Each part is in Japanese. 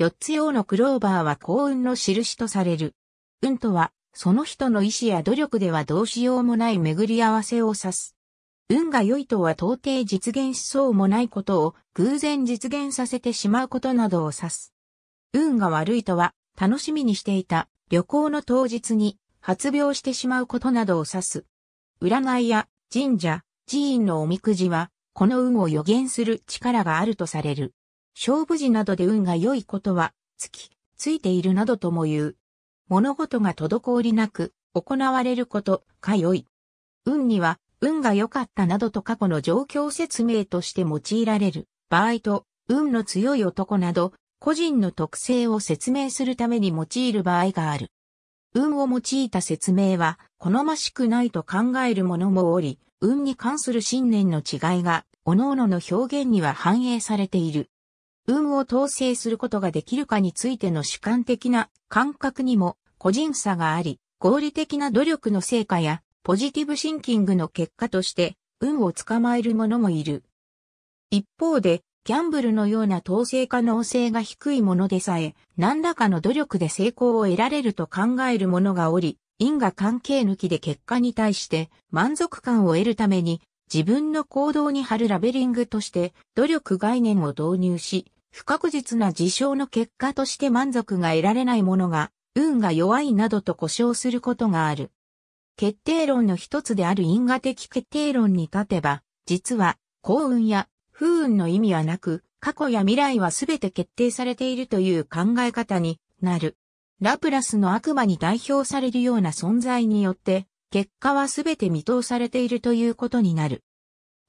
四つ用のクローバーは幸運の印とされる。運とは、その人の意志や努力ではどうしようもない巡り合わせを指す。運が良いとは到底実現しそうもないことを偶然実現させてしまうことなどを指す。運が悪いとは、楽しみにしていた旅行の当日に発病してしまうことなどを指す。占いや神社、寺院のおみくじは、この運を予言する力があるとされる。勝負時などで運が良いことは、つき、ついているなどとも言う。物事が滞りなく、行われること、か良い。運には、運が良かったなどと過去の状況説明として用いられる場合と、運の強い男など、個人の特性を説明するために用いる場合がある。運を用いた説明は、好ましくないと考える者もおり、運に関する信念の違いが、各々の表現には反映されている。運を統制することができるかについての主観的な感覚にも個人差があり、合理的な努力の成果やポジティブシンキングの結果として運を捕まえる者もいる。一方で、ギャンブルのような統制可能性が低いものでさえ、何らかの努力で成功を得られると考える者がおり、因果関係抜きで結果に対して満足感を得るために自分の行動に貼るラベリングとして努力概念を導入し、不確実な事象の結果として満足が得られないものが、運が弱いなどと故障することがある。決定論の一つである因果的決定論に立てば、実は幸運や不運の意味はなく、過去や未来は全て決定されているという考え方になる。ラプラスの悪魔に代表されるような存在によって、結果は全て見通されているということになる。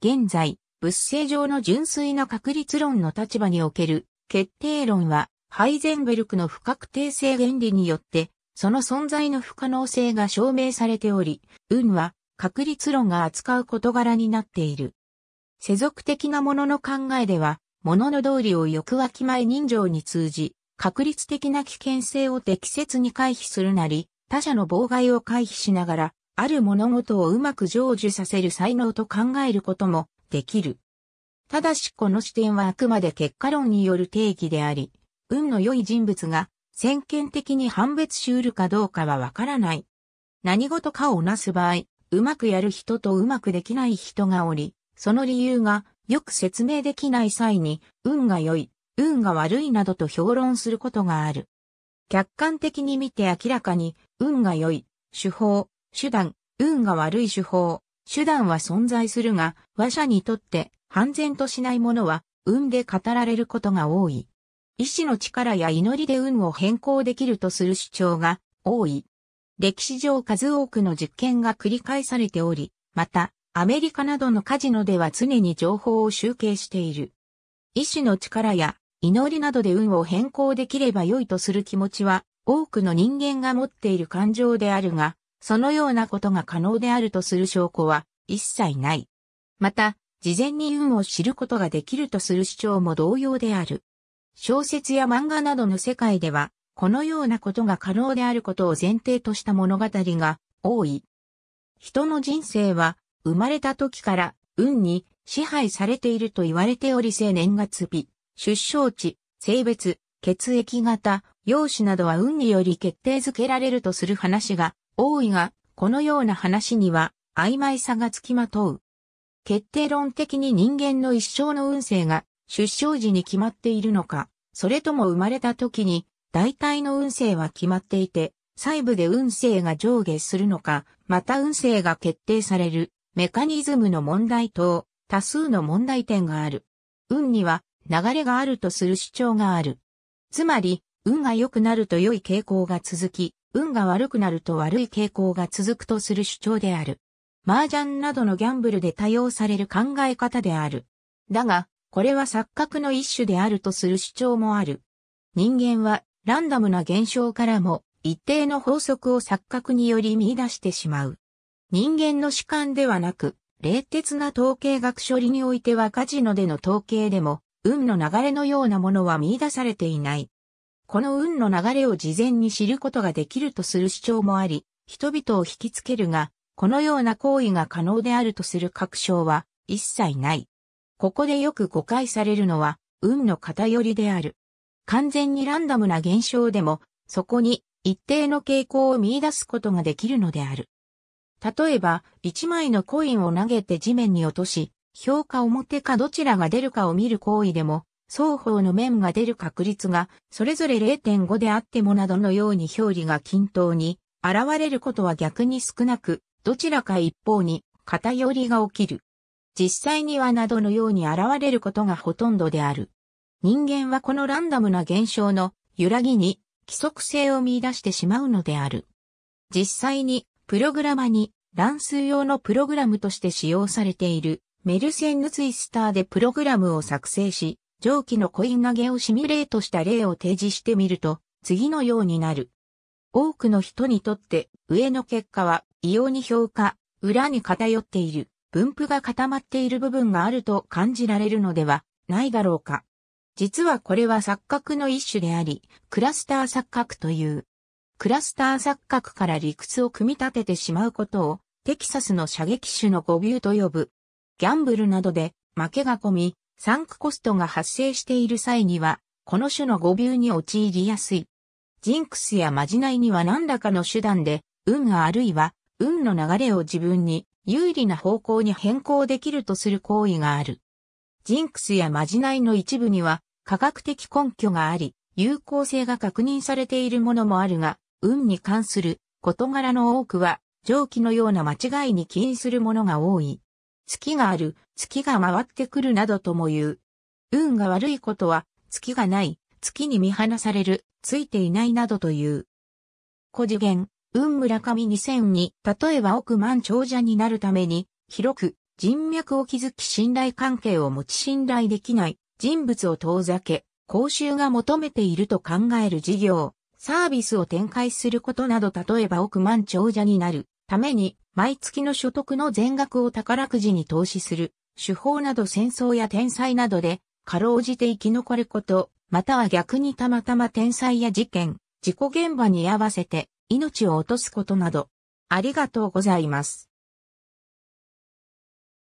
現在、物性上の純粋な確率論の立場における決定論は、ハイゼンベルクの不確定性原理によって、その存在の不可能性が証明されており、運は確率論が扱う事柄になっている。世俗的なものの考えでは、物の道理を欲わきまえ人情に通じ、確率的な危険性を適切に回避するなり、他者の妨害を回避しながら、ある物事をうまく成就させる才能と考えることもできる。ただしこの視点はあくまで結果論による定義であり、運の良い人物が先見的に判別し得るかどうかはわからない。何事かをなす場合、うまくやる人とうまくできない人がおり、その理由がよく説明できない際に、運が良い、運が悪いなどと評論することがある。客観的に見て明らかに、運が良い、手法、手段、運が悪い手法、手段は存在するが、話者にとって半然としないものは、運で語られることが多い。意志の力や祈りで運を変更できるとする主張が多い。歴史上数多くの実験が繰り返されており、また、アメリカなどのカジノでは常に情報を集計している。意志の力や祈りなどで運を変更できれば良いとする気持ちは、多くの人間が持っている感情であるが、そのようなことが可能であるとする証拠は一切ない。また、事前に運を知ることができるとする主張も同様である。小説や漫画などの世界では、このようなことが可能であることを前提とした物語が多い。人の人生は生まれた時から運に支配されていると言われており生年月日、出生地、性別、血液型、容姿などは運により決定づけられるとする話が多いが、このような話には曖昧さがつきまとう。決定論的に人間の一生の運勢が出生時に決まっているのか、それとも生まれた時に大体の運勢は決まっていて、細部で運勢が上下するのか、また運勢が決定されるメカニズムの問題等、多数の問題点がある。運には流れがあるとする主張がある。つまり、運が良くなると良い傾向が続き、運が悪くなると悪い傾向が続くとする主張である。麻雀などのギャンブルで多用される考え方である。だが、これは錯覚の一種であるとする主張もある。人間はランダムな現象からも一定の法則を錯覚により見出してしまう。人間の主観ではなく、冷徹な統計学処理においてはカジノでの統計でも、運の流れのようなものは見出されていない。この運の流れを事前に知ることができるとする主張もあり、人々を引きつけるが、このような行為が可能であるとする確証は一切ない。ここでよく誤解されるのは、運の偏りである。完全にランダムな現象でも、そこに一定の傾向を見出すことができるのである。例えば、一枚のコインを投げて地面に落とし、評価表かどちらが出るかを見る行為でも、双方の面が出る確率がそれぞれ0.5であってもなどのように表裏が均等に現れることは逆に少なく、どちらか一方に偏りが起きる。実際にはなどのように現れることがほとんどである。人間はこのランダムな現象の揺らぎに規則性を見出してしまうのである。実際にプログラマに乱数用のプログラムとして使用されているメルセンヌツイスターでプログラムを作成し、蒸気のコイン投げをシミュレートした例を提示してみると、次のようになる。多くの人にとって、上の結果は、異様に評価、裏に偏っている、分布が固まっている部分があると感じられるのではないだろうか。実はこれは錯覚の一種であり、クラスター錯覚という。クラスター錯覚から理屈を組み立ててしまうことを、テキサスの射撃手の誤謬と呼ぶ。ギャンブルなどで負けが込み、サンクコストが発生している際には、この種の誤謬に陥りやすい。ジンクスやまじないには何らかの手段で、運があるいは、運の流れを自分に有利な方向に変更できるとする行為がある。ジンクスやまじないの一部には、科学的根拠があり、有効性が確認されているものもあるが、運に関する事柄の多くは、上記のような間違いに起因するものが多い。月がある、月が回ってくるなどとも言う。運が悪いことは、月がない、月に見放される、ついていないなどという。古次元、運村上2 0 0 0に、例えば億万長者になるために、広く、人脈を築き信頼関係を持ち信頼できない人物を遠ざけ、公衆が求めていると考える事業、サービスを展開することなど例えば億万長者になるために、毎月の所得の全額を宝くじに投資する、手法など戦争や天災などで、かろうじて生き残ること、または逆にたまたま天災や事件、事故現場に合わせて命を落とすことなど、ありがとうございます。